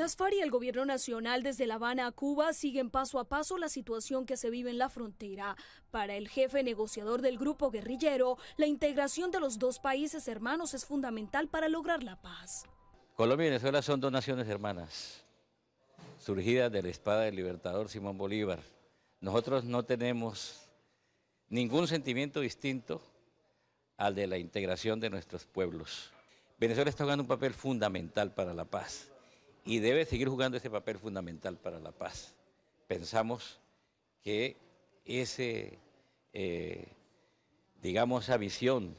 Las FARC y el gobierno nacional desde La Habana a Cuba siguen paso a paso la situación que se vive en la frontera. Para el jefe negociador del grupo guerrillero, la integración de los dos países hermanos es fundamental para lograr la paz. Colombia y Venezuela son dos naciones hermanas, surgidas de la espada del libertador Simón Bolívar. Nosotros no tenemos ningún sentimiento distinto al de la integración de nuestros pueblos. Venezuela está jugando un papel fundamental para la paz y debe seguir jugando ese papel fundamental para la paz. Pensamos que ese, eh, digamos, esa visión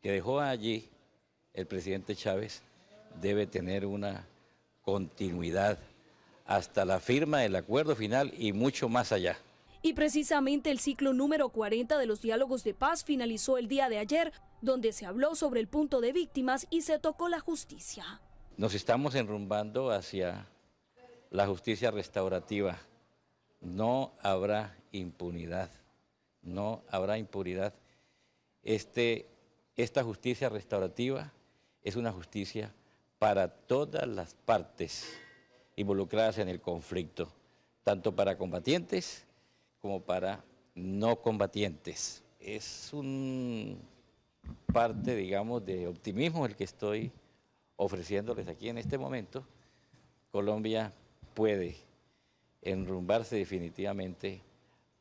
que dejó allí el presidente Chávez debe tener una continuidad hasta la firma del acuerdo final y mucho más allá. Y precisamente el ciclo número 40 de los diálogos de paz finalizó el día de ayer, donde se habló sobre el punto de víctimas y se tocó la justicia nos estamos enrumbando hacia la justicia restaurativa. No habrá impunidad, no habrá impunidad. Este, esta justicia restaurativa es una justicia para todas las partes involucradas en el conflicto, tanto para combatientes como para no combatientes. Es un parte, digamos, de optimismo el que estoy ofreciéndoles aquí en este momento, Colombia puede enrumbarse definitivamente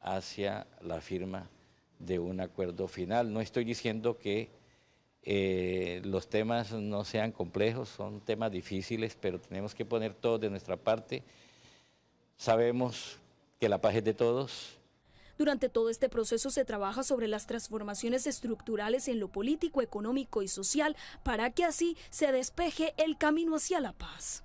hacia la firma de un acuerdo final. No estoy diciendo que eh, los temas no sean complejos, son temas difíciles, pero tenemos que poner todo de nuestra parte. Sabemos que la paz es de todos, durante todo este proceso se trabaja sobre las transformaciones estructurales en lo político, económico y social para que así se despeje el camino hacia la paz.